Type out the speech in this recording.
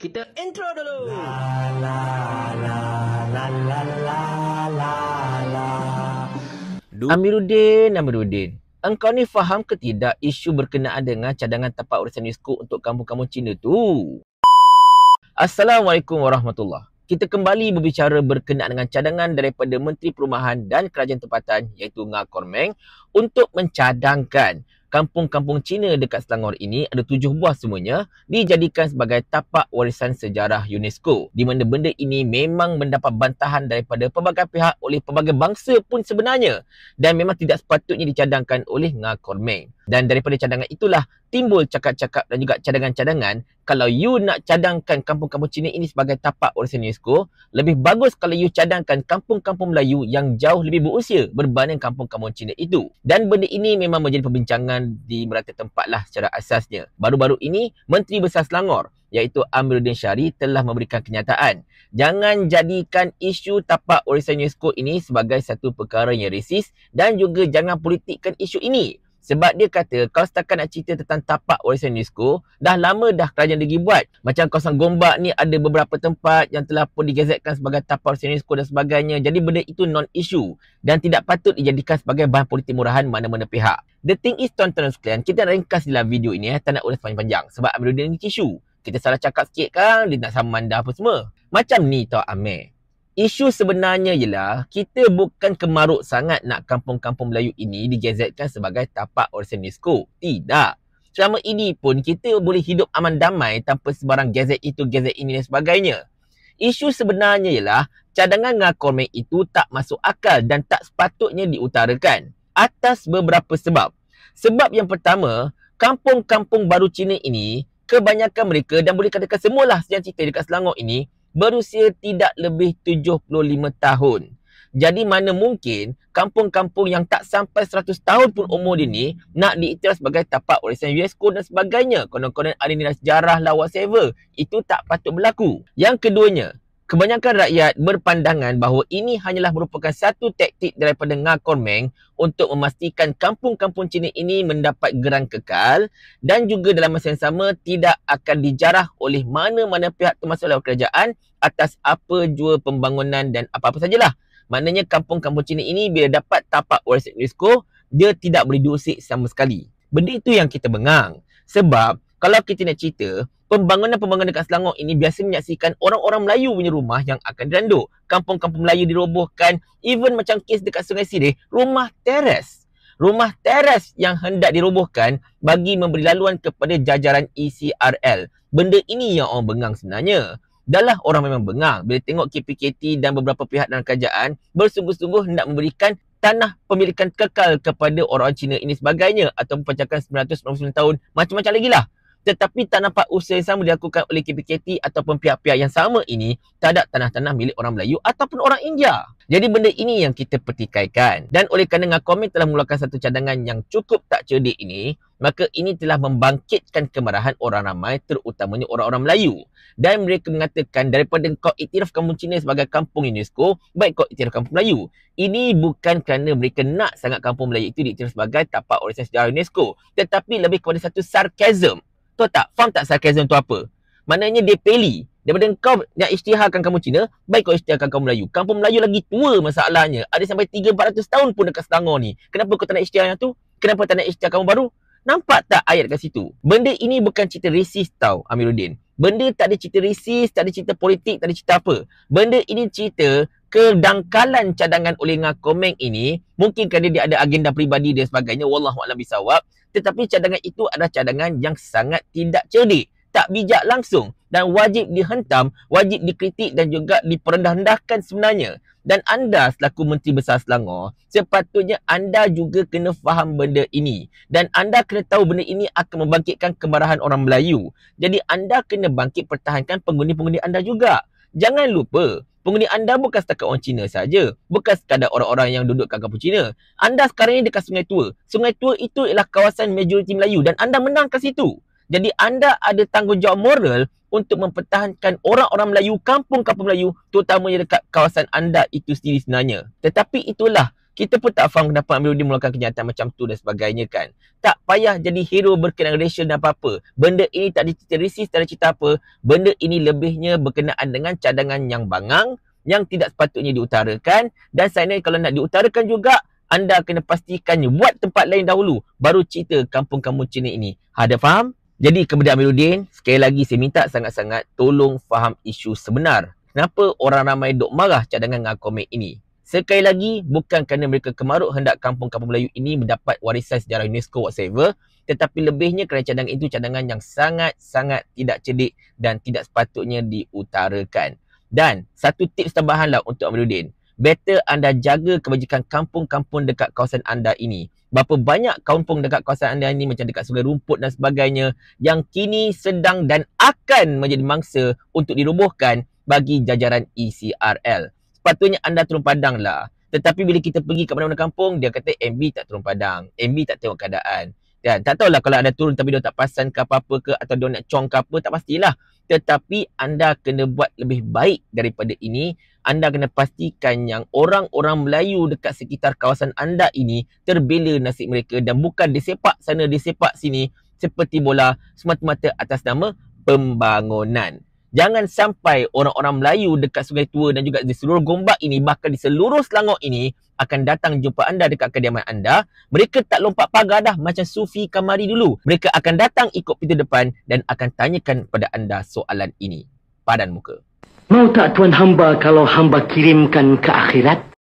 Kita intro dulu. La la la la la la la. Amiruddin, Amiruddin. Engkau ni faham ke tidak isu berkenaan dengan cadangan tapak urusan UNESCO untuk kampung-kampung Cina tu? Assalamualaikum warahmatullahi kita kembali berbicara berkenaan dengan cadangan daripada Menteri Perumahan dan Kerajaan Tempatan iaitu Ngah Kormeng untuk mencadangkan kampung-kampung Cina dekat Selangor ini ada tujuh buah semuanya dijadikan sebagai tapak warisan sejarah UNESCO di mana benda ini memang mendapat bantahan daripada pelbagai pihak oleh pelbagai bangsa pun sebenarnya dan memang tidak sepatutnya dicadangkan oleh Ngakor Meng. Dan daripada cadangan itulah timbul cakap-cakap dan juga cadangan-cadangan kalau you nak cadangkan kampung-kampung Cina ini sebagai tapak warisan UNESCO, lebih bagus kalau you cadangkan kampung-kampung Melayu yang jauh lebih berusia berbanding kampung-kampung Cina itu. Dan benda ini memang menjadi perbincangan di merata tempatlah lah secara asasnya. Baru-baru ini, Menteri Besar Selangor iaitu Amiruddin Syari telah memberikan kenyataan. Jangan jadikan isu tapak warisan UNESCO ini sebagai satu perkara yang resis dan juga jangan politikkan isu ini. Sebab dia kata kalau setakat nak cerita tentang tapak warisan UNESCO, dah lama dah kerajaan lagi buat. Macam kawasan Gombak ni ada beberapa tempat yang telah pun digazetkan sebagai tapak warisan UNESCO dan sebagainya. Jadi benda itu non-issue dan tidak patut dijadikan sebagai bahan politik murahan mana-mana pihak. The thing is tuan-tuan sekalian, kita nak ringkas dalam video ini eh, tak nak ulas panjang-panjang sebab Amiruddin ni tisu. Kita salah cakap sikit kan, dia nak saman dah apa semua. Macam ni tau Amir. Isu sebenarnya ialah kita bukan kemaruk sangat nak kampung-kampung Melayu ini digazetkan sebagai tapak warisan UNESCO. Tidak. Selama ini pun kita boleh hidup aman damai tanpa sebarang gazet itu, gazet ini dan sebagainya. Isu sebenarnya ialah cadangan ngakormek itu tak masuk akal dan tak sepatutnya diutarakan atas beberapa sebab. Sebab yang pertama, kampung-kampung baru Cina ini kebanyakan mereka dan boleh katakan semualah yang cerita dekat Selangor ini berusia tidak lebih 75 tahun. Jadi mana mungkin kampung-kampung yang tak sampai 100 tahun pun umur dia ni nak diiktiraf sebagai tapak warisan UNESCO dan sebagainya. Konon-konon ada nilai sejarah lawa server. Itu tak patut berlaku. Yang keduanya, Kebanyakan rakyat berpandangan bahawa ini hanyalah merupakan satu taktik daripada Ngakor kormeng untuk memastikan kampung-kampung Cina ini mendapat gerang kekal dan juga dalam masa yang sama tidak akan dijarah oleh mana-mana pihak termasuklah kerajaan atas apa jua pembangunan dan apa-apa sajalah. Maknanya kampung-kampung Cina ini bila dapat tapak warisan UNESCO, dia tidak boleh diusik sama sekali. Benda itu yang kita bengang. Sebab kalau kita nak cerita, pembangunan-pembangunan dekat Selangor ini biasa menyaksikan orang-orang Melayu punya rumah yang akan diranduk. Kampung-kampung Melayu dirobohkan, even macam kes dekat Sungai Sirih, rumah teres. Rumah teres yang hendak dirobohkan bagi memberi laluan kepada jajaran ECRL. Benda ini yang orang bengang sebenarnya. Dahlah orang memang bengang bila tengok KPKT dan beberapa pihak dalam kerajaan bersungguh-sungguh hendak memberikan tanah pemilikan kekal kepada orang Cina ini sebagainya ataupun pencakan 999 tahun macam-macam lagi lah tetapi tak nampak usaha yang sama dilakukan oleh KPKT ataupun pihak-pihak yang sama ini tak ada tanah-tanah milik orang Melayu ataupun orang India. Jadi benda ini yang kita pertikaikan dan oleh kerana Ngakomi telah mengeluarkan satu cadangan yang cukup tak cerdik ini maka ini telah membangkitkan kemarahan orang ramai terutamanya orang-orang Melayu dan mereka mengatakan daripada kau iktiraf kampung Cina sebagai kampung UNESCO baik kau iktiraf kampung Melayu ini bukan kerana mereka nak sangat kampung Melayu itu diiktiraf sebagai tapak warisan sejarah UNESCO tetapi lebih kepada satu sarcasm Tahu tak? Faham tak sarcasm tu apa? Maknanya dia peli. Daripada kau nak isytiharkan kamu Cina, baik kau isytiharkan kamu Melayu. Kampung Melayu lagi tua masalahnya. Ada sampai 300-400 tahun pun dekat Selangor ni. Kenapa kau tak nak isytihar yang tu? Kenapa tak nak isytihar kamu baru? Nampak tak ayat kat situ? Benda ini bukan cerita resis tau Amiruddin. Benda tak ada cerita resis, tak ada cerita politik, tak ada cerita apa. Benda ini cerita kedangkalan cadangan oleh Ngakomeng ini. Mungkin kerana dia ada agenda peribadi dan sebagainya. Wallahualam bisawab tetapi cadangan itu adalah cadangan yang sangat tidak cerdik tak bijak langsung dan wajib dihentam, wajib dikritik dan juga diperendah-rendahkan sebenarnya. Dan anda selaku Menteri Besar Selangor, sepatutnya anda juga kena faham benda ini. Dan anda kena tahu benda ini akan membangkitkan kemarahan orang Melayu. Jadi anda kena bangkit pertahankan pengundi-pengundi anda juga. Jangan lupa, Penghuni anda bukan setakat orang Cina saja, bukan sekadar orang-orang yang duduk kat kampung Cina. Anda sekarang ni dekat Sungai Tua. Sungai Tua itu ialah kawasan majoriti Melayu dan anda menang kat situ. Jadi anda ada tanggungjawab moral untuk mempertahankan orang-orang Melayu, kampung-kampung Melayu terutamanya dekat kawasan anda itu sendiri sebenarnya. Tetapi itulah kita pun tak faham kenapa Amirul Din melakukan kenyataan macam tu dan sebagainya kan. Tak payah jadi hero berkenaan racial dan apa-apa. Benda ini tak diterisi secara cerita apa. Benda ini lebihnya berkenaan dengan cadangan yang bangang yang tidak sepatutnya diutarakan dan sana kalau nak diutarakan juga anda kena pastikannya buat tempat lain dahulu baru cerita kampung kamu Cina ini. Ha ada faham? Jadi kepada Amiruddin, sekali lagi saya minta sangat-sangat tolong faham isu sebenar. Kenapa orang ramai dok marah cadangan dengan komik ini? Sekali lagi, bukan kerana mereka kemaruk hendak kampung-kampung Melayu ini mendapat warisan sejarah UNESCO whatsoever, tetapi lebihnya kerana cadangan itu cadangan yang sangat-sangat tidak cedik dan tidak sepatutnya diutarakan. Dan satu tips tambahanlah untuk Amiruddin. Better anda jaga kebajikan kampung-kampung dekat kawasan anda ini. Berapa banyak kampung dekat kawasan anda ini macam dekat sungai rumput dan sebagainya yang kini sedang dan akan menjadi mangsa untuk dirubuhkan bagi jajaran ECRL sepatutnya anda turun padang lah. Tetapi bila kita pergi ke mana-mana kampung, dia kata MB tak turun padang. MB tak tengok keadaan. Dan tak tahulah kalau anda turun tapi dia tak pasan ke apa-apa ke atau dia nak cong ke apa, tak pastilah. Tetapi anda kena buat lebih baik daripada ini. Anda kena pastikan yang orang-orang Melayu dekat sekitar kawasan anda ini terbela nasib mereka dan bukan disepak sana, disepak sini seperti bola semata-mata atas nama pembangunan. Jangan sampai orang-orang Melayu dekat Sungai Tua dan juga di seluruh Gombak ini bahkan di seluruh Selangor ini akan datang jumpa anda dekat kediaman anda. Mereka tak lompat pagar dah macam Sufi Kamari dulu. Mereka akan datang ikut pintu depan dan akan tanyakan pada anda soalan ini. Padan muka. Mau tak tuan hamba kalau hamba kirimkan ke akhirat?